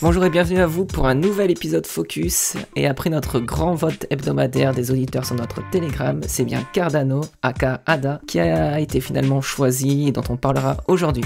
Bonjour et bienvenue à vous pour un nouvel épisode Focus. Et après notre grand vote hebdomadaire des auditeurs sur notre Telegram, c'est bien Cardano, aka Ada, qui a été finalement choisi et dont on parlera aujourd'hui.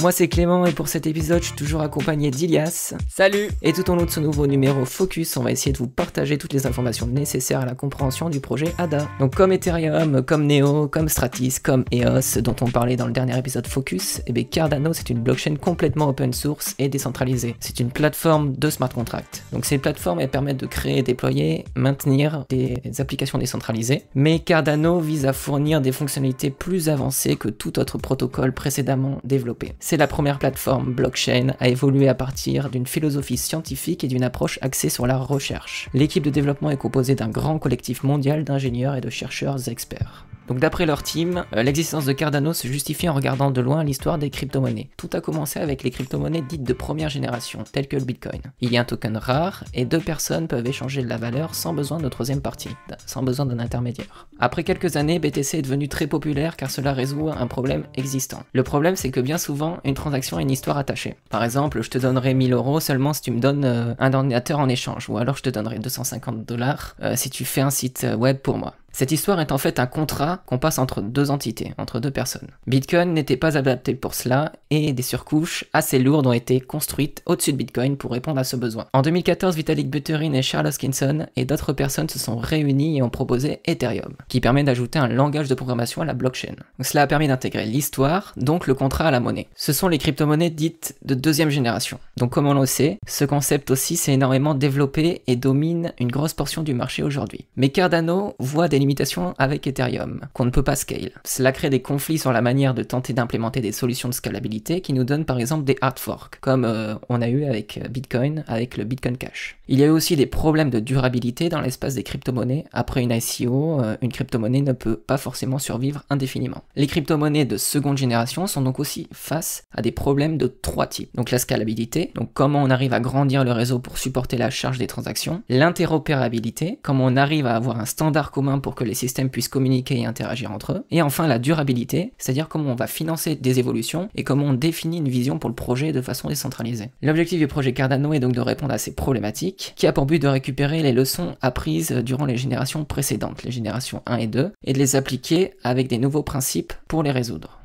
Moi c'est Clément et pour cet épisode je suis toujours accompagné d'Ilias. Salut Et tout au long de ce nouveau numéro Focus, on va essayer de vous partager toutes les informations nécessaires à la compréhension du projet ADA. Donc comme Ethereum, comme Neo, comme Stratis, comme EOS dont on parlait dans le dernier épisode Focus, et eh bien Cardano c'est une blockchain complètement open source et décentralisée. C'est une plateforme de smart contract. Donc ces plateformes elles permettent de créer, déployer, maintenir des applications décentralisées. Mais Cardano vise à fournir des fonctionnalités plus avancées que tout autre protocole précédemment développé. C'est la première plateforme blockchain à évoluer à partir d'une philosophie scientifique et d'une approche axée sur la recherche. L'équipe de développement est composée d'un grand collectif mondial d'ingénieurs et de chercheurs experts. Donc d'après leur team, euh, l'existence de Cardano se justifie en regardant de loin l'histoire des crypto-monnaies. Tout a commencé avec les crypto-monnaies dites de première génération, telles que le Bitcoin. Il y a un token rare et deux personnes peuvent échanger de la valeur sans besoin de troisième partie, sans besoin d'un intermédiaire. Après quelques années, BTC est devenu très populaire car cela résout un problème existant. Le problème c'est que bien souvent, une transaction a une histoire attachée. Par exemple, je te donnerai 1000 euros seulement si tu me donnes euh, un ordinateur en échange, ou alors je te donnerai 250 dollars euh, si tu fais un site web pour moi. Cette histoire est en fait un contrat qu'on passe entre deux entités, entre deux personnes. Bitcoin n'était pas adapté pour cela et des surcouches assez lourdes ont été construites au-dessus de Bitcoin pour répondre à ce besoin. En 2014, Vitalik Buterin et Charles Hoskinson et d'autres personnes se sont réunis et ont proposé Ethereum, qui permet d'ajouter un langage de programmation à la blockchain. cela a permis d'intégrer l'histoire, donc le contrat à la monnaie. Ce sont les crypto-monnaies dites de deuxième génération. Donc comme on le sait, ce concept aussi s'est énormément développé et domine une grosse portion du marché aujourd'hui. Mais Cardano voit des limitations avec Ethereum, qu'on ne peut pas scale. Cela crée des conflits sur la manière de tenter d'implémenter des solutions de scalabilité qui nous donnent par exemple des hard forks, comme euh, on a eu avec euh, Bitcoin, avec le Bitcoin Cash. Il y a eu aussi des problèmes de durabilité dans l'espace des crypto-monnaies. Après une ICO, euh, une crypto-monnaie ne peut pas forcément survivre indéfiniment. Les crypto-monnaies de seconde génération sont donc aussi face à des problèmes de trois types. Donc la scalabilité, donc comment on arrive à grandir le réseau pour supporter la charge des transactions, l'interopérabilité, comment on arrive à avoir un standard commun pour pour que les systèmes puissent communiquer et interagir entre eux. Et enfin la durabilité, c'est-à-dire comment on va financer des évolutions et comment on définit une vision pour le projet de façon décentralisée. L'objectif du projet Cardano est donc de répondre à ces problématiques, qui a pour but de récupérer les leçons apprises durant les générations précédentes, les générations 1 et 2, et de les appliquer avec des nouveaux principes pour les résoudre.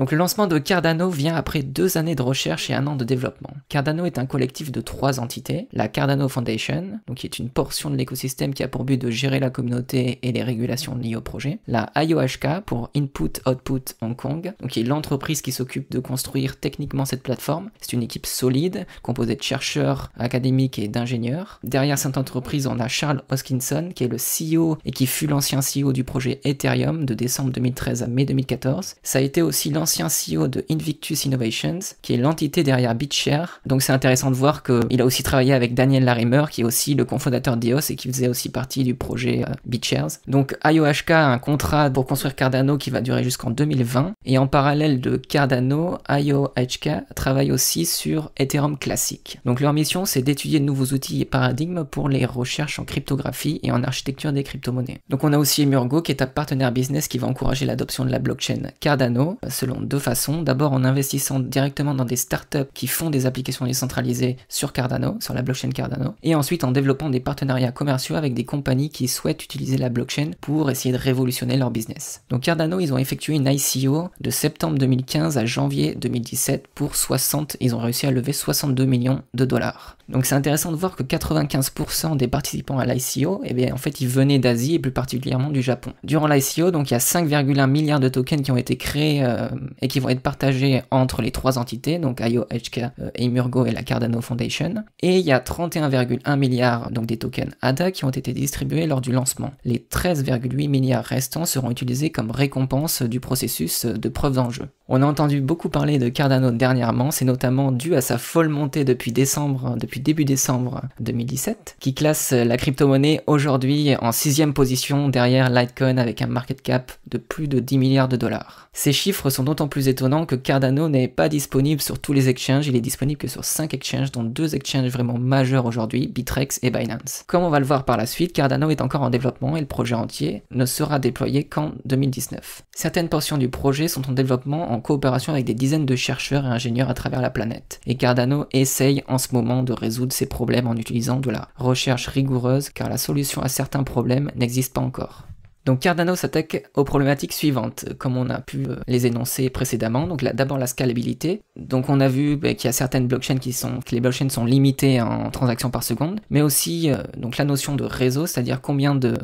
Donc le lancement de Cardano vient après deux années de recherche et un an de développement. Cardano est un collectif de trois entités, la Cardano Foundation, donc qui est une portion de l'écosystème qui a pour but de gérer la communauté et les régulations liées au projet, la IOHK pour Input Output Hong Kong, donc qui est l'entreprise qui s'occupe de construire techniquement cette plateforme. C'est une équipe solide, composée de chercheurs, académiques et d'ingénieurs. Derrière cette entreprise, on a Charles Hoskinson, qui est le CEO et qui fut l'ancien CEO du projet Ethereum de décembre 2013 à mai 2014. Ça a été aussi lancé ancien CEO de Invictus Innovations, qui est l'entité derrière BitShare. Donc c'est intéressant de voir qu'il a aussi travaillé avec Daniel Larimer, qui est aussi le cofondateur d'EOS et qui faisait aussi partie du projet euh, BitShares. Donc IOHK a un contrat pour construire Cardano qui va durer jusqu'en 2020. Et en parallèle de Cardano, IOHK travaille aussi sur Ethereum Classic. Donc leur mission, c'est d'étudier de nouveaux outils et paradigmes pour les recherches en cryptographie et en architecture des crypto-monnaies. Donc on a aussi Murgo qui est un partenaire business qui va encourager l'adoption de la blockchain Cardano, selon deux façons. D'abord en investissant directement dans des startups qui font des applications décentralisées sur Cardano, sur la blockchain Cardano, et ensuite en développant des partenariats commerciaux avec des compagnies qui souhaitent utiliser la blockchain pour essayer de révolutionner leur business. Donc Cardano, ils ont effectué une ICO de septembre 2015 à janvier 2017 pour 60, ils ont réussi à lever 62 millions de dollars. Donc c'est intéressant de voir que 95% des participants à l'ICO, eh bien en fait ils venaient d'Asie et plus particulièrement du Japon. Durant l'ICO, donc il y a 5,1 milliards de tokens qui ont été créés euh, euh, et qui vont être partagés entre les trois entités, donc IO, HK, euh, et la Cardano Foundation. Et il y a 31,1 milliards donc des tokens ADA qui ont été distribués lors du lancement. Les 13,8 milliards restants seront utilisés comme récompense du processus de preuve d'enjeu. On a entendu beaucoup parler de Cardano dernièrement, c'est notamment dû à sa folle montée depuis décembre, depuis début décembre 2017, qui classe la crypto-monnaie aujourd'hui en sixième position derrière Litecoin avec un market cap de plus de 10 milliards de dollars. Ces chiffres sont d'autant plus étonnants que Cardano n'est pas disponible sur tous les exchanges, il est disponible que sur 5 exchanges, dont 2 exchanges vraiment majeurs aujourd'hui, Bitrex et Binance. Comme on va le voir par la suite, Cardano est encore en développement et le projet entier ne sera déployé qu'en 2019. Certaines portions du projet sont en développement en coopération avec des dizaines de chercheurs et ingénieurs à travers la planète, et Cardano essaye en ce moment de résoudre ces problèmes en utilisant de la recherche rigoureuse car la solution à certains problèmes n'existe pas encore. Donc Cardano s'attaque aux problématiques suivantes, comme on a pu euh, les énoncer précédemment. Donc d'abord la scalabilité. Donc on a vu bah, qu'il y a certaines blockchains qui sont, les sont limitées en transactions par seconde, mais aussi euh, donc la notion de réseau, c'est-à-dire combien de,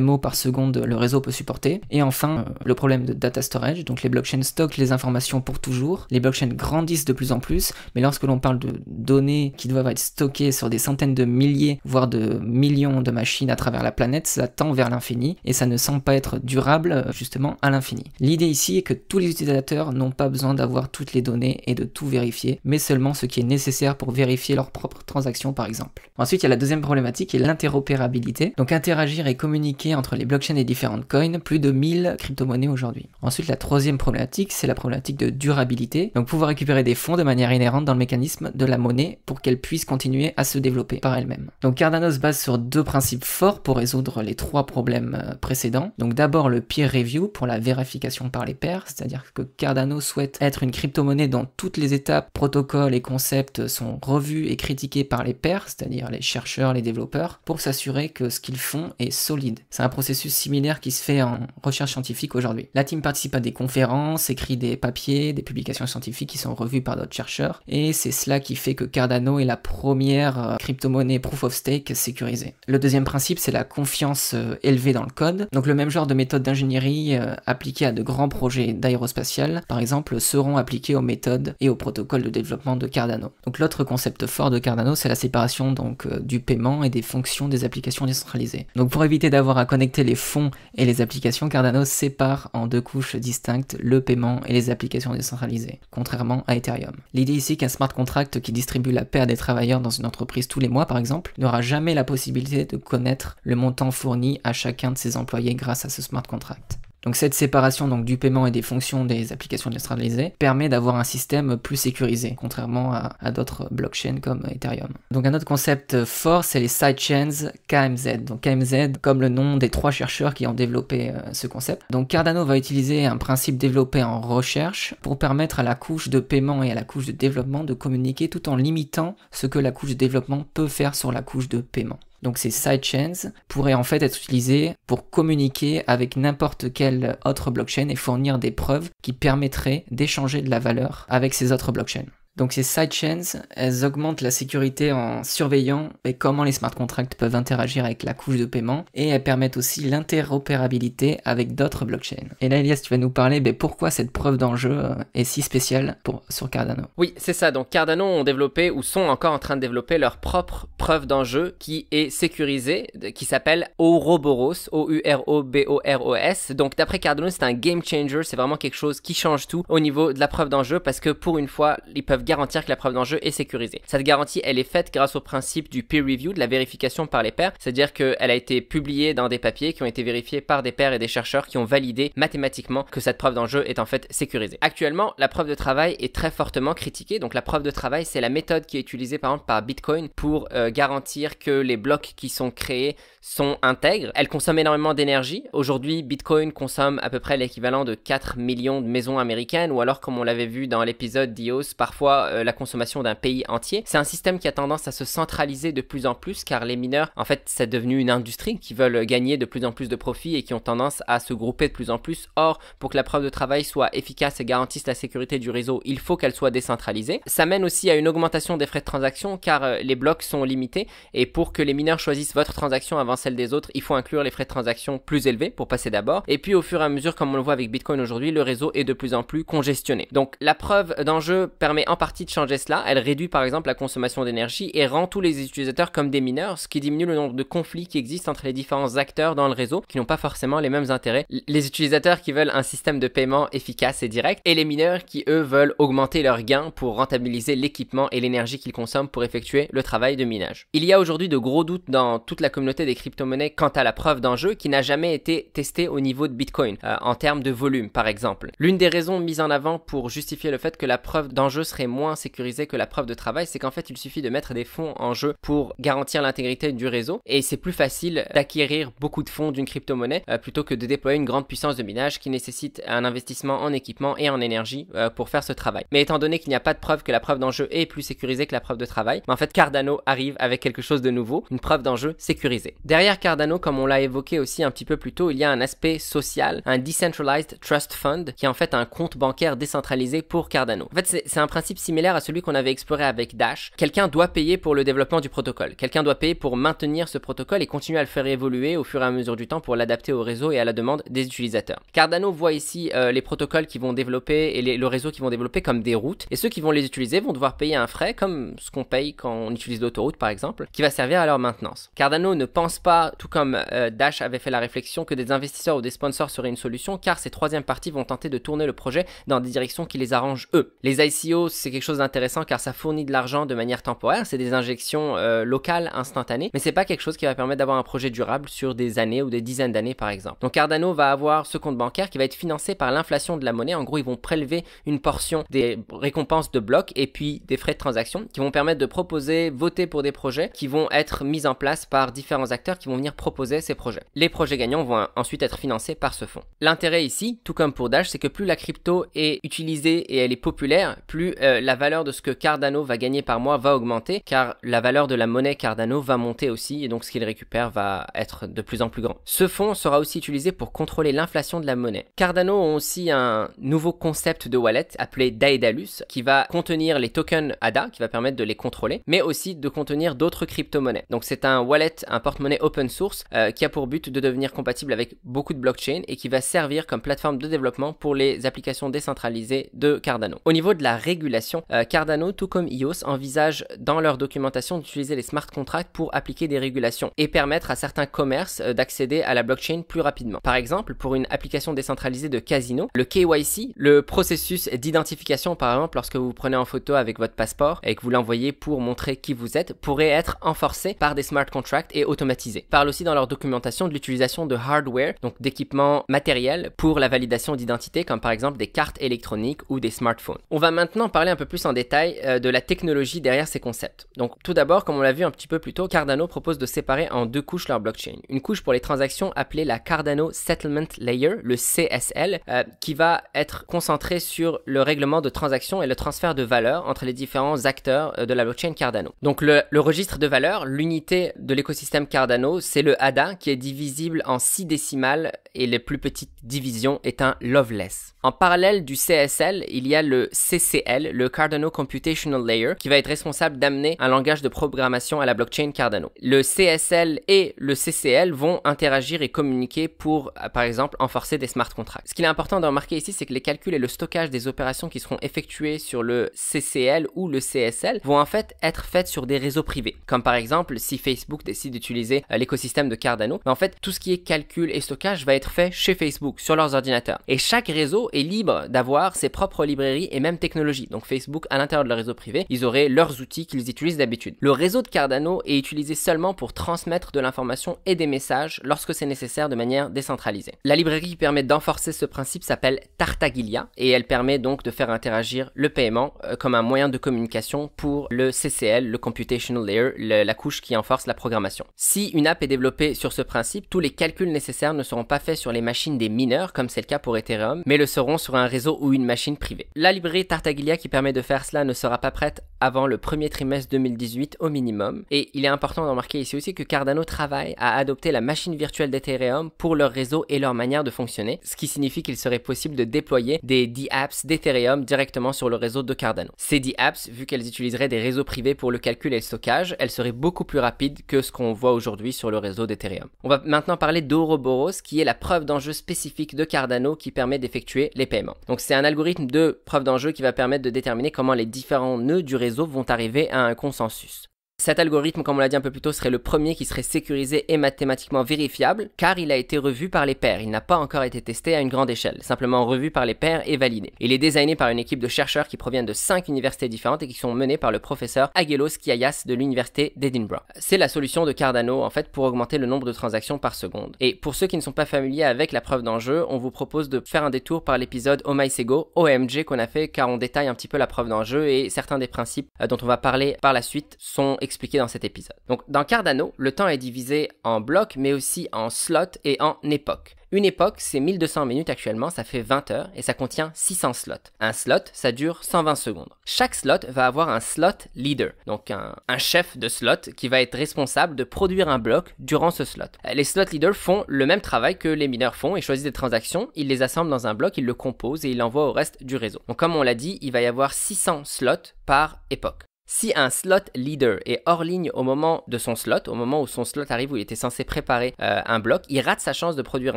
MO par seconde le réseau peut supporter. Et enfin euh, le problème de data storage. Donc les blockchains stockent les informations pour toujours. Les blockchains grandissent de plus en plus, mais lorsque l'on parle de données qui doivent être stockées sur des centaines de milliers, voire de millions de machines à travers la planète, ça tend vers l'infini et ça ne sans pas être durable euh, justement à l'infini. L'idée ici est que tous les utilisateurs n'ont pas besoin d'avoir toutes les données et de tout vérifier, mais seulement ce qui est nécessaire pour vérifier leurs propres transactions par exemple. Ensuite, il y a la deuxième problématique qui est l'interopérabilité, donc interagir et communiquer entre les blockchains et différentes coins, plus de 1000 crypto-monnaies aujourd'hui. Ensuite, la troisième problématique, c'est la problématique de durabilité, donc pouvoir récupérer des fonds de manière inhérente dans le mécanisme de la monnaie pour qu'elle puisse continuer à se développer par elle-même. Donc Cardano se base sur deux principes forts pour résoudre les trois problèmes euh, précédents donc d'abord le peer review pour la vérification par les pairs, c'est-à-dire que Cardano souhaite être une crypto-monnaie dont toutes les étapes, protocoles et concepts sont revus et critiqués par les pairs, c'est-à-dire les chercheurs, les développeurs, pour s'assurer que ce qu'ils font est solide. C'est un processus similaire qui se fait en recherche scientifique aujourd'hui. La team participe à des conférences, écrit des papiers, des publications scientifiques qui sont revues par d'autres chercheurs, et c'est cela qui fait que Cardano est la première euh, crypto-monnaie proof of stake sécurisée. Le deuxième principe, c'est la confiance euh, élevée dans le code le même genre de méthode d'ingénierie euh, appliquée à de grands projets d'aérospatial, par exemple, seront appliquées aux méthodes et aux protocoles de développement de Cardano. Donc l'autre concept fort de Cardano, c'est la séparation donc euh, du paiement et des fonctions des applications décentralisées. Donc pour éviter d'avoir à connecter les fonds et les applications, Cardano sépare en deux couches distinctes le paiement et les applications décentralisées, contrairement à Ethereum. L'idée ici qu'un smart contract qui distribue la paix à des travailleurs dans une entreprise tous les mois, par exemple, n'aura jamais la possibilité de connaître le montant fourni à chacun de ses employés grâce à ce smart contract. Donc cette séparation donc, du paiement et des fonctions des applications décentralisées permet d'avoir un système plus sécurisé, contrairement à, d'autres blockchains comme Ethereum. Donc un autre concept fort, c'est les sidechains KMZ. Donc KMZ comme le nom des trois chercheurs qui ont développé euh, ce concept. Donc Cardano va utiliser un principe développé en recherche pour permettre à la couche de paiement et à la couche de développement de communiquer tout en limitant ce que la couche de développement peut faire sur la couche de paiement donc ces sidechains, pourraient en fait être utilisés pour communiquer avec n'importe quelle autre blockchain et fournir des preuves qui permettraient d'échanger de la valeur avec ces autres blockchains. Donc ces sidechains, elles augmentent la sécurité en surveillant comment les smart contracts peuvent interagir avec la couche de paiement et elles permettent aussi l'interopérabilité avec d'autres blockchains. Et là Elias, tu vas nous parler mais ben, pourquoi cette preuve d'enjeu euh, est si spéciale pour, sur Cardano. Oui, c'est ça. Donc Cardano ont développé ou sont encore en train de développer leur propre preuve d'enjeu qui est sécurisée, qui s'appelle Ouroboros, O-U-R-O-B-O-R-O-S. Donc d'après Cardano, c'est un game changer, c'est vraiment quelque chose qui change tout au niveau de la preuve d'enjeu parce que pour une fois, ils peuvent garantir que la preuve d'enjeu est sécurisée. Cette garantie, elle est faite grâce au principe du peer review, de la vérification par les pairs, c'est-à-dire qu'elle a été publiée dans des papiers qui ont été vérifiés par des pairs et des chercheurs qui ont validé mathématiquement que cette preuve d'enjeu est en fait sécurisée. Actuellement, la preuve de travail est très fortement critiquée, donc la preuve de travail, c'est la méthode qui est utilisée par exemple par Bitcoin pour euh, garantir que les blocs qui sont créés sont intègres. Elle consomme énormément d'énergie. Aujourd'hui, Bitcoin consomme à peu près l'équivalent de 4 millions de maisons américaines, ou alors comme on l'avait vu dans l'épisode d'IOS, parfois euh, la consommation d'un pays entier. C'est un système qui a tendance à se centraliser de plus en plus car les mineurs, en fait, c'est devenu une industrie qui veulent gagner de plus en plus de profits et qui ont tendance à se grouper de plus en plus. Or, pour que la preuve de travail soit efficace et garantisse la sécurité du réseau, il faut qu'elle soit décentralisée. Ça mène aussi à une augmentation des frais de transaction car euh, les blocs sont limités et pour que les mineurs choisissent votre transaction avant celle des autres, il faut inclure les frais de transaction plus élevés pour passer d'abord. Et puis au fur et à mesure, comme on le voit avec Bitcoin aujourd'hui, le réseau est de plus en plus congestionné. Donc la preuve d'enjeu permet en particulier partie de changer cela, elle réduit par exemple la consommation d'énergie et rend tous les utilisateurs comme des mineurs, ce qui diminue le nombre de conflits qui existent entre les différents acteurs dans le réseau qui n'ont pas forcément les mêmes intérêts. Les utilisateurs qui veulent un système de paiement efficace et direct et les mineurs qui eux veulent augmenter leurs gains pour rentabiliser l'équipement et l'énergie qu'ils consomment pour effectuer le travail de minage. Il y a aujourd'hui de gros doutes dans toute la communauté des crypto-monnaies quant à la preuve d'enjeu qui n'a jamais été testée au niveau de Bitcoin euh, en termes de volume par exemple. L'une des raisons mises en avant pour justifier le fait que la preuve d'enjeu serait moins sécurisé que la preuve de travail, c'est qu'en fait il suffit de mettre des fonds en jeu pour garantir l'intégrité du réseau et c'est plus facile d'acquérir beaucoup de fonds d'une crypto-monnaie euh, plutôt que de déployer une grande puissance de minage qui nécessite un investissement en équipement et en énergie euh, pour faire ce travail. Mais étant donné qu'il n'y a pas de preuve que la preuve d'enjeu est plus sécurisée que la preuve de travail, en fait Cardano arrive avec quelque chose de nouveau, une preuve d'enjeu sécurisée. Derrière Cardano, comme on l'a évoqué aussi un petit peu plus tôt, il y a un aspect social, un Decentralized Trust Fund qui est en fait un compte bancaire décentralisé pour Cardano. En fait c'est un principe similaire à celui qu'on avait exploré avec Dash. Quelqu'un doit payer pour le développement du protocole. Quelqu'un doit payer pour maintenir ce protocole et continuer à le faire évoluer au fur et à mesure du temps pour l'adapter au réseau et à la demande des utilisateurs. Cardano voit ici euh, les protocoles qui vont développer et le réseau qui vont développer comme des routes. Et ceux qui vont les utiliser vont devoir payer un frais comme ce qu'on paye quand on utilise l'autoroute par exemple, qui va servir à leur maintenance. Cardano ne pense pas, tout comme euh, Dash avait fait la réflexion, que des investisseurs ou des sponsors seraient une solution car ces troisièmes parties vont tenter de tourner le projet dans des directions qui les arrangent eux. Les ICO, c'est quelque chose d'intéressant car ça fournit de l'argent de manière temporaire, c'est des injections euh, locales instantanées, mais c'est pas quelque chose qui va permettre d'avoir un projet durable sur des années ou des dizaines d'années par exemple. Donc Cardano va avoir ce compte bancaire qui va être financé par l'inflation de la monnaie. En gros, ils vont prélever une portion des récompenses de blocs et puis des frais de transaction qui vont permettre de proposer, voter pour des projets qui vont être mis en place par différents acteurs qui vont venir proposer ces projets. Les projets gagnants vont ensuite être financés par ce fonds. L'intérêt ici, tout comme pour Dash, c'est que plus la crypto est utilisée et elle est populaire, plus euh, euh, la valeur de ce que Cardano va gagner par mois va augmenter, car la valeur de la monnaie Cardano va monter aussi, et donc ce qu'il récupère va être de plus en plus grand. Ce fonds sera aussi utilisé pour contrôler l'inflation de la monnaie. Cardano ont aussi un nouveau concept de wallet appelé Daedalus, qui va contenir les tokens ADA, qui va permettre de les contrôler, mais aussi de contenir d'autres crypto-monnaies. Donc c'est un wallet, un porte-monnaie open source, euh, qui a pour but de devenir compatible avec beaucoup de blockchains et qui va servir comme plateforme de développement pour les applications décentralisées de Cardano. Au niveau de la régulation, euh, Cardano, tout comme IOS, envisage dans leur documentation d'utiliser les smart contracts pour appliquer des régulations et permettre à certains commerces euh, d'accéder à la blockchain plus rapidement. Par exemple, pour une application décentralisée de casino, le KYC, le processus d'identification par exemple lorsque vous, prenez en photo avec votre passeport et que vous l'envoyez pour montrer qui vous êtes, pourrait être enforcé par des smart contracts et automatisé. Parle aussi dans leur documentation de l'utilisation de hardware, donc d'équipements matériels pour la validation d'identité comme par exemple des cartes électroniques ou des smartphones. On va maintenant parler un peu plus en détail euh, de la technologie derrière ces concepts. Donc tout d'abord, comme on l'a vu un petit peu plus tôt, Cardano propose de séparer en deux couches leur blockchain. Une couche pour les transactions appelée la Cardano Settlement Layer, le CSL, euh, qui va être concentrée sur le règlement de transactions et le transfert de valeur entre les différents acteurs euh, de la blockchain Cardano. Donc le, registre de valeur, l'unité de l'écosystème Cardano, c'est le ADA qui est divisible en six décimales et les plus petites divisions un Loveless. En parallèle du CSL, il y a le CCL, le Cardano Computational Layer, qui va être responsable d'amener un langage de programmation à la blockchain Cardano. Le CSL et le CCL vont interagir et communiquer pour, euh, par exemple, enforcer des smart contracts. Ce qu'il est important de remarquer ici, c'est que les calculs et le stockage des opérations qui seront effectuées sur le CCL ou le CSL vont en fait être faites sur des réseaux privés. Comme par exemple, si Facebook décide d'utiliser euh, l'écosystème de Cardano, ben, en fait, tout ce qui est calcul et stockage va être fait chez Facebook, sur leurs ordinateurs. Et chaque réseau est libre d'avoir ses propres librairies et même technologies. Donc Facebook, à l'intérieur de leur réseau privé, ils auraient leurs outils qu'ils utilisent d'habitude. Le réseau de Cardano est utilisé seulement pour transmettre de l'information et des messages lorsque c'est nécessaire de manière décentralisée. La librairie qui permet d'enforcer ce principe s'appelle Tartaglia et elle permet donc de faire interagir le paiement euh, comme un moyen de communication pour le CCL, le Computational Layer, la couche qui enforce la programmation. Si une app est développée sur ce principe, tous les calculs nécessaires ne seront pas faits sur les machines des mineurs, comme c'est le cas pour Ethereum, mais le seront sur un réseau ou une machine privée. La librairie Tartaglia qui permet de faire cela ne sera pas prête avant le premier trimestre 2018 au minimum. Et il est important de remarquer ici aussi que Cardano travaille à adopter la machine virtuelle d'Ethereum pour leur réseau et leur manière de fonctionner, ce qui signifie qu'il serait possible de déployer des dApps apps d'Ethereum directement sur le réseau de Cardano. Ces dApps, apps vu qu'elles utiliseraient des réseaux privés pour le calcul et le stockage, elles seraient beaucoup plus rapides que ce qu'on voit aujourd'hui sur le réseau d'Ethereum. On va maintenant parler d'Ouroboros, qui est la preuve d'enjeu spécifique de Cardano qui permet d'effectuer les paiements. Donc c'est un algorithme de preuve d'enjeu qui va permettre de déterminer comment les différents nœuds du réseau vont arriver à un consensus. Cet algorithme, comme on l'a dit un peu plus tôt, serait le premier qui serait sécurisé et mathématiquement vérifiable, car il a été revu par les pairs. Il n'a pas encore été testé à une grande échelle, simplement revu par les pairs et validé. Il est designé par une équipe de chercheurs qui proviennent de 5 universités différentes et qui sont menées par le professeur Agelos Kiayas de l'université d'Edinburgh. C'est la solution de Cardano, en fait, pour augmenter le nombre de transactions par seconde. Et pour ceux qui ne sont pas familiers avec la preuve d'enjeu, on vous propose de faire un détour par l'épisode Sego, OMG, qu'on a fait, car on détaille un petit peu la preuve d'enjeu et certains des principes euh, dont on va parler par la suite sont expliqué dans cet épisode. Donc dans Cardano, le temps est divisé en blocs mais aussi en slots et en époques. Une époque, c'est 1200 minutes actuellement, ça fait 20 heures et ça contient 600 slots. Un slot, ça dure 120 secondes. Chaque slot va avoir un slot leader, donc un, chef de slot qui va être responsable de produire un bloc durant ce slot. Les slot leaders font le même travail que les mineurs font, ils choisissent des transactions, ils les assemblent dans un bloc, ils le composent et ils l'envoient au reste du réseau. Donc comme on l'a dit, il va y avoir 600 slots par époque. Si un slot leader est hors ligne au moment de son slot, au moment où son slot arrive où il était censé préparer euh, un bloc, il rate sa chance de produire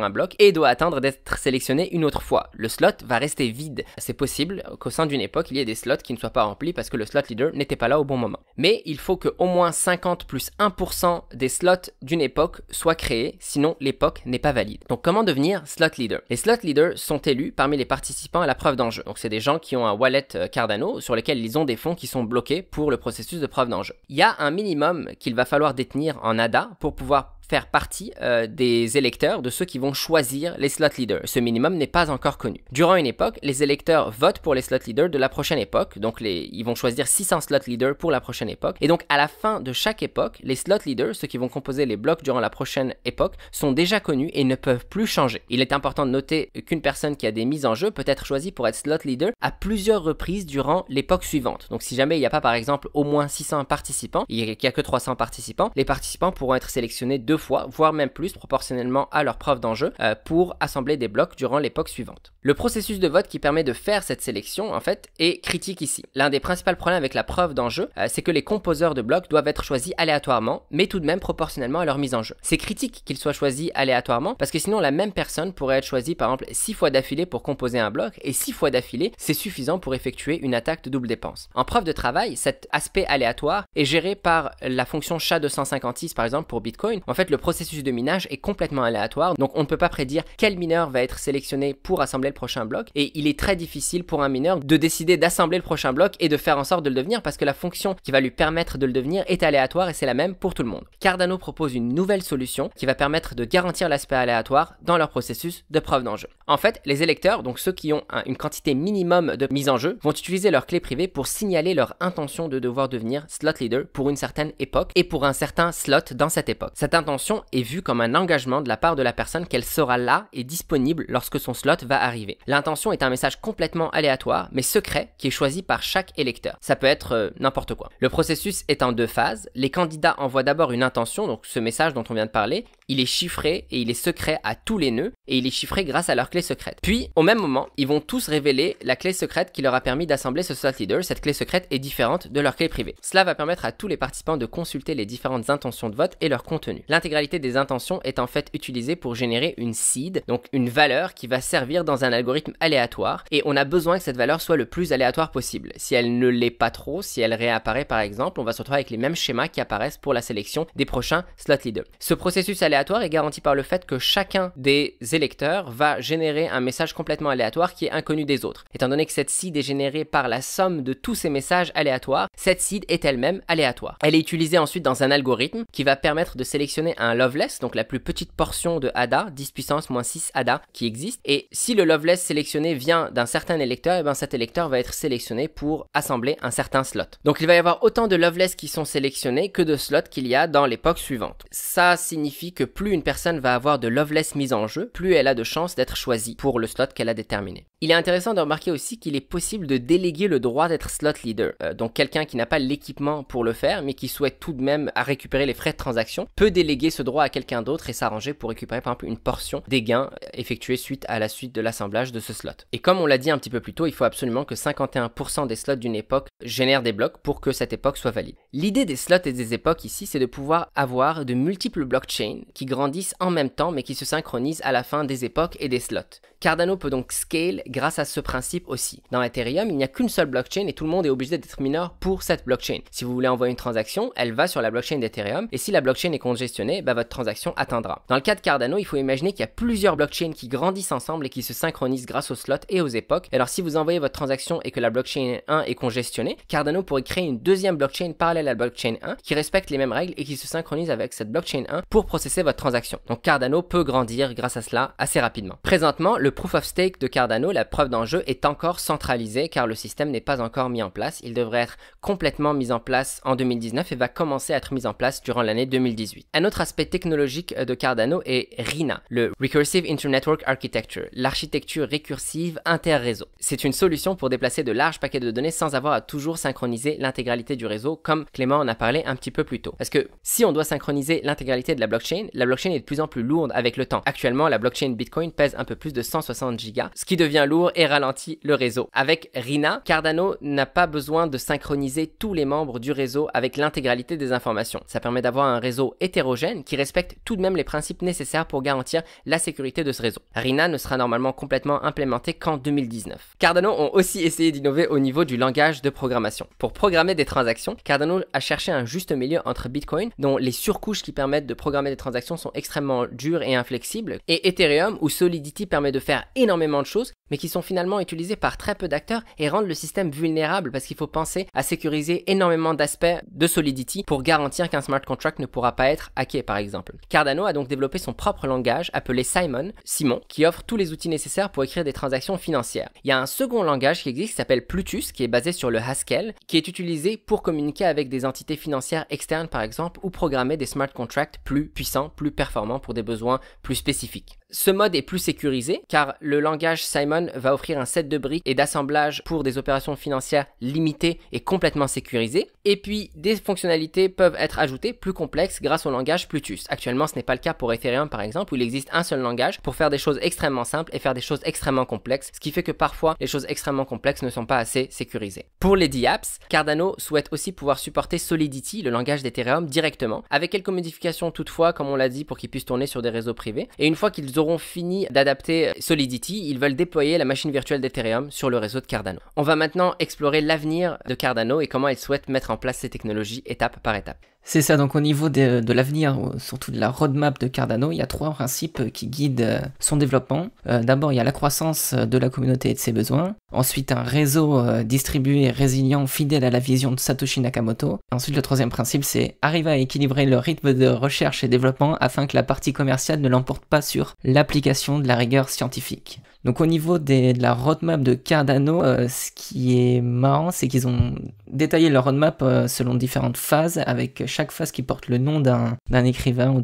un bloc et doit attendre d'être sélectionné une autre fois. Le slot va rester vide. C'est possible qu'au sein d'une époque, il y ait des slots qui ne soient pas remplis parce que le slot leader n'était pas là au bon moment. Mais il faut que au moins 50 plus 1% des slots d'une époque soient créés, sinon l'époque n'est pas valide. Donc comment devenir slot leader Les slot leaders sont élus parmi les participants à la preuve d'enjeu. Donc c'est des gens qui ont un wallet euh, Cardano sur lequel ils ont des fonds qui sont bloqués le processus de preuve d'enjeu. Il y a un minimum qu'il va falloir détenir en ADA pour pouvoir faire partie euh, des électeurs, de ceux qui vont choisir les slot leaders. Ce minimum n'est pas encore connu. Durant une époque, les électeurs votent pour les slot leaders de la prochaine époque, donc les, ils vont choisir 600 slot leaders pour la prochaine époque. Et donc à la fin de chaque époque, les slot leaders, ceux qui vont composer les blocs durant la prochaine époque, sont déjà connus et ne peuvent plus changer. Il est important de noter qu'une personne qui a des mises en jeu peut être choisie pour être slot leader à plusieurs reprises durant l'époque suivante. Donc si jamais il n'y a pas par exemple au moins 600 participants, il n'y a que 300 participants, les participants pourront être sélectionnés deux fois, voire même plus proportionnellement à leur preuve d'enjeu, euh, pour assembler des blocs durant l'époque suivante. Le processus de vote qui permet de faire cette sélection, en fait, est critique ici. L'un des principaux problèmes avec la preuve d'enjeu, euh, c'est que les composeurs de blocs doivent être choisis aléatoirement, mais tout de même proportionnellement à leur mise en jeu. C'est critique qu'ils soient choisis aléatoirement, parce que sinon la même personne pourrait être choisie par exemple six fois d'affilée pour composer un bloc, et six fois d'affilée, c'est suffisant pour effectuer une attaque de double dépense. En preuve de travail, cet aspect aléatoire est géré par la fonction SHA-256 par exemple pour Bitcoin. En fait, le processus de minage est complètement aléatoire, donc on ne peut pas prédire quel mineur va être sélectionné pour assembler le prochain bloc, et il est très difficile pour un mineur de décider d'assembler le prochain bloc et de faire en sorte de le devenir, parce que la fonction qui va lui permettre de le devenir est aléatoire et c'est la même pour tout le monde. Cardano propose une nouvelle solution qui va permettre de garantir l'aspect aléatoire dans leur processus de preuve d'enjeu. En fait, les électeurs, donc ceux qui ont une quantité minimum de mise en jeu, vont utiliser leur clé privée pour signaler leur intention de devoir devenir slot leader pour une certaine époque et pour un certain slot dans cette époque. Cette intention est vue comme un engagement de la part de la personne qu'elle sera là et disponible lorsque son slot va arriver. L'intention est un message complètement aléatoire, mais secret, qui est choisi par chaque électeur. Ça peut être euh, n'importe quoi. Le processus est en deux phases. Les candidats envoient d'abord une intention, donc ce message dont on vient de parler. Il est chiffré et il est secret à tous les nœuds, et il est chiffré grâce à leur clé secrète. Puis, au même moment, ils vont tous révéler la clé secrète qui leur a permis d'assembler ce slot leader. Cette clé secrète est différente de leur clé privée. Cela va permettre à tous les participants de consulter les différentes intentions de vote et leur contenu l'intégralité des intentions est en fait utilisée pour générer une seed, donc une valeur qui va servir dans un algorithme aléatoire, et on a besoin que cette valeur soit le plus aléatoire possible. Si elle ne l'est pas trop, si elle réapparaît par exemple, on va se retrouver avec les mêmes schémas qui apparaissent pour la sélection des prochains slot leaders. Ce processus aléatoire est garanti par le fait que chacun des électeurs va générer un message complètement aléatoire qui est inconnu des autres. Étant donné que cette seed est générée par la somme de tous ces messages aléatoires, cette seed est elle-même aléatoire. Elle est utilisée ensuite dans un algorithme qui va permettre de sélectionner un loveless, donc la plus petite portion de ADA, 10 puissance moins 6 ADA, qui existe. Et si le loveless sélectionné vient d'un certain électeur, et eh ben cet électeur va être sélectionné pour assembler un certain slot. Donc il va y avoir autant de loveless qui sont sélectionnés que de slots qu'il y a dans l'époque suivante. Ça signifie que plus une personne va avoir de loveless mise en jeu, plus elle a de chances d'être choisie pour le slot qu'elle a déterminé. Il est intéressant de remarquer aussi qu'il est possible de déléguer le droit d'être slot leader. Euh, donc quelqu'un qui n'a pas l'équipement pour le faire, mais qui souhaite tout de même à récupérer les frais de transaction, peut déléguer ce droit à quelqu'un d'autre et s'arranger pour récupérer par exemple une portion des gains euh, effectués suite à la suite de l'assemblage de ce slot. Et comme on l'a dit un petit peu plus tôt, il faut absolument que 51% des slots d'une époque génèrent des blocs pour que cette époque soit valide. L'idée des slots et des époques ici, c'est de pouvoir avoir de multiples blockchains qui grandissent en même temps mais qui se synchronisent à la fin des époques et des slots. Cardano peut donc scale grâce à ce principe aussi. Dans Ethereum, il n'y a qu'une seule blockchain et tout le monde est obligé d'être mineur pour cette blockchain. Si vous voulez envoyer une transaction, elle va sur la blockchain d'Ethereum et si la blockchain est congestionnée, bah, votre transaction atteindra. Dans le cas de Cardano, il faut imaginer qu'il y a plusieurs blockchains qui grandissent ensemble et qui se synchronisent grâce aux slots et aux époques. Alors si vous envoyez votre transaction et que la blockchain 1 est congestionnée, Cardano pourrait créer une deuxième blockchain parallèle à la blockchain 1 qui respecte les mêmes règles et qui se synchronise avec cette blockchain 1 pour processer votre transaction. Donc Cardano peut grandir grâce à cela assez rapidement. Présentement, le proof of stake de Cardano, la preuve d'enjeu, est encore centralisé car le système n'est pas encore mis en place. Il devrait être complètement mis en place en 2019 et va commencer à être mis en place durant l'année 2018. Un autre aspect technologique euh, de Cardano est RINA, le Recursive Internetwork Architecture, l'architecture récursive inter-réseau. C'est une solution pour déplacer de larges paquets de données sans avoir à toujours synchroniser l'intégralité du réseau, comme Clément en a parlé un petit peu plus tôt. Parce que si on doit synchroniser l'intégralité de la blockchain, la blockchain est de plus en plus lourde avec le temps. Actuellement, la blockchain Bitcoin pèse un peu plus de 160 gigas, ce qui devient lourd et ralentit le réseau. Avec RINA, Cardano n'a pas besoin de synchroniser tous les membres du réseau avec l'intégralité des informations. Ça permet d'avoir un réseau hétérogène qui respecte tout de même les principes nécessaires pour garantir la sécurité de ce réseau. Rina ne sera normalement complètement implémentée qu'en 2019. Cardano ont aussi essayé d'innover au niveau du langage de programmation. Pour programmer des transactions, Cardano a cherché un juste milieu entre Bitcoin, dont les surcouches qui permettent de programmer des transactions sont extrêmement dures et inflexibles, et Ethereum où Solidity permet de faire énormément de choses, mais qui sont finalement utilisées par très peu d'acteurs et rendent le système vulnérable parce qu'il faut penser à sécuriser énormément d'aspects de Solidity pour garantir qu'un smart contract ne pourra pas être hacké par exemple. Cardano a donc développé son propre langage appelé Simon, Simon, qui offre tous les outils nécessaires pour écrire des transactions financières. Il y a un second langage qui existe qui s'appelle Plutus, qui est basé sur le Haskell, qui est utilisé pour communiquer avec des entités financières externes par exemple ou programmer des smart contracts plus puissants, plus performants pour des besoins plus spécifiques. Ce mode est plus sécurisé car le langage Simon va offrir un set de briques et d'assemblage pour des opérations financières limitées et complètement sécurisées. Et puis des fonctionnalités peuvent être ajoutées plus complexes grâce au langage Plutus. Actuellement ce n'est pas le cas pour Ethereum par exemple où il existe un seul langage pour faire des choses extrêmement simples et faire des choses extrêmement complexes, ce qui fait que parfois les choses extrêmement complexes ne sont pas assez sécurisées. Pour les DApps, Cardano souhaite aussi pouvoir supporter Solidity, le langage d'Ethereum, directement, avec quelques modifications toutefois comme on l'a dit pour qu'ils puissent tourner sur des réseaux privés. Et une fois qu'ils auront fini d'adapter Solidity, ils veulent déployer la machine virtuelle d'Ethereum sur le réseau de Cardano. On va maintenant explorer l'avenir de Cardano et comment ils souhaitent mettre en place ces technologies étape par étape. C'est ça, donc au niveau de, l'avenir, surtout de la roadmap de Cardano, il y a trois principes qui guident euh, son développement. Euh, d'abord, il y a la croissance euh, de la communauté et de ses besoins. Ensuite, un réseau distribué, et résilient, fidèle à la vision de Satoshi Nakamoto. Ensuite, le troisième principe, c'est arriver à équilibrer le rythme de recherche et développement afin que la partie commerciale ne l'emporte pas sur l'application de la rigueur scientifique. Donc au niveau de la roadmap de Cardano, euh, ce qui est marrant, c'est qu'ils ont détaillé leur roadmap euh, selon différentes phases, avec chaque phase qui porte le nom d'un écrivain ou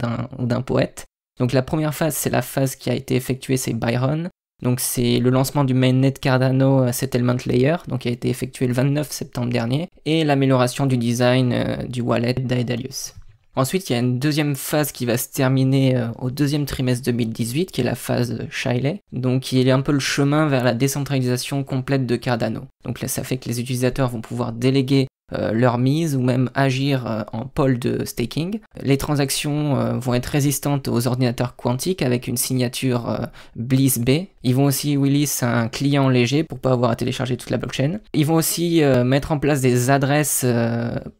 d'un poète. Donc la première phase, c'est la phase qui a été effectuée, c'est Byron. Donc c'est le lancement du mainnet Cardano euh, Settlement Layer, donc qui a été effectué le 29 septembre dernier, et l'amélioration du design du wallet d'Aedalus. Ensuite, il y a une deuxième phase qui va se terminer euh, au deuxième trimestre 2018, qui est la phase Shiley, donc il est un peu le chemin vers la décentralisation complète de Cardano. Donc là, ça fait que les utilisateurs vont pouvoir déléguer euh, leur mise ou même agir euh, en pôle de staking. Les transactions vont être résistantes aux ordinateurs quantiques avec une signature Bliss B. Ils vont aussi Willis un client léger pour pas avoir à télécharger toute la blockchain. Ils vont aussi mettre en place des adresses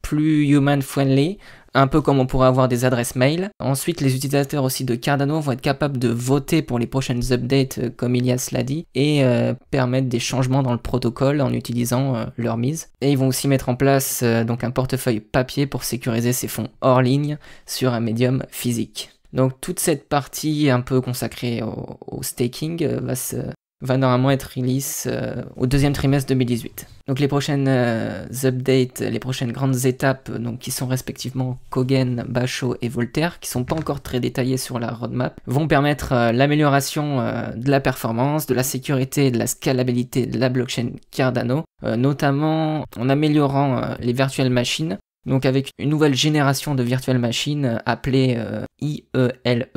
plus human friendly un peu comme on pourrait avoir des adresses mail. Ensuite, les utilisateurs aussi de Cardano vont être capables de voter pour les prochaines updates, euh, comme Ilias l'a dit, et euh, permettre des changements dans le protocole en utilisant euh, leur mise. Et ils vont aussi mettre en place donc un portefeuille papier pour sécuriser ces fonds hors ligne sur un médium physique. Donc toute cette partie un peu consacrée au staking va se, va normalement être release euh, au deuxième trimestre 2018. Donc les prochaines euh, updates, les prochaines grandes étapes, euh, donc, qui sont respectivement Kogen, Bacho et Voltaire, qui sont pas encore très détaillées sur la roadmap, vont permettre l'amélioration de la performance, de la sécurité, de la scalabilité de la blockchain Cardano, notamment en améliorant les virtuelles machines, donc avec une nouvelle génération de virtuelles machines appelée IELE,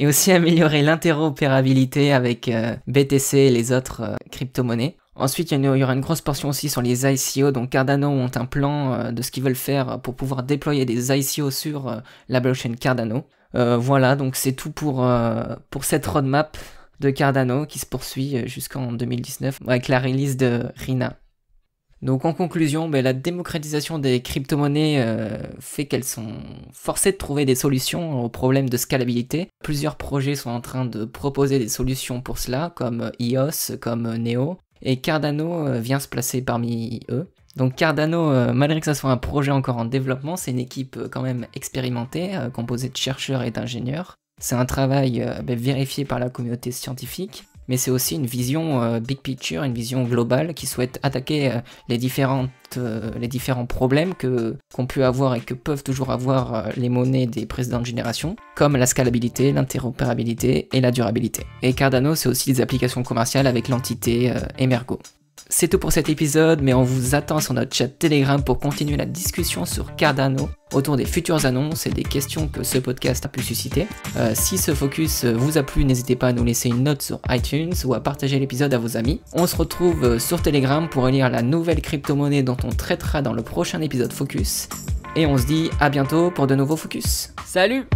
et aussi améliorer l'interopérabilité avec euh, BTC et les autres euh, crypto-monnaies. Ensuite, il y aura une grosse portion aussi sur les ICO. Donc Cardano ont un plan euh, de ce qu'ils veulent faire pour pouvoir déployer des ICO sur la blockchain Cardano. voilà, donc c'est tout pour, pour cette roadmap de Cardano qui se poursuit jusqu'en 2019 avec la release de Rina. Donc en conclusion, ben, la démocratisation des crypto-monnaies euh, fait qu'elles sont forcées de trouver des solutions aux problèmes de scalabilité. Plusieurs projets sont en train de proposer des solutions pour cela, comme EOS, euh, e comme euh, Neo, et Cardano vient se placer parmi eux. Donc Cardano, malgré que ce soit un projet encore en développement, c'est une équipe quand même expérimentée, composée de chercheurs et d'ingénieurs. C'est un travail ben, vérifié par la communauté scientifique mais c'est aussi une vision euh, big picture, une vision globale qui souhaite attaquer euh, les, différentes, euh, les différents problèmes que, qu'on peut avoir et que peuvent toujours avoir les monnaies des précédentes générations, comme la scalabilité, l'interopérabilité et la durabilité. Et Cardano, c'est aussi des applications commerciales avec l'entité Emergo. C'est tout pour cet épisode, mais on vous attend sur notre chat Telegram pour continuer la discussion sur Cardano autour des futures annonces et des questions que ce podcast a pu susciter. Euh, si ce focus vous a plu, n'hésitez pas à nous laisser une note sur iTunes ou à partager l'épisode à vos amis. On se retrouve euh, sur Telegram pour lire la nouvelle crypto-monnaie dont on traitera dans le prochain épisode Focus. Et on se dit à bientôt pour de nouveaux Focus. Salut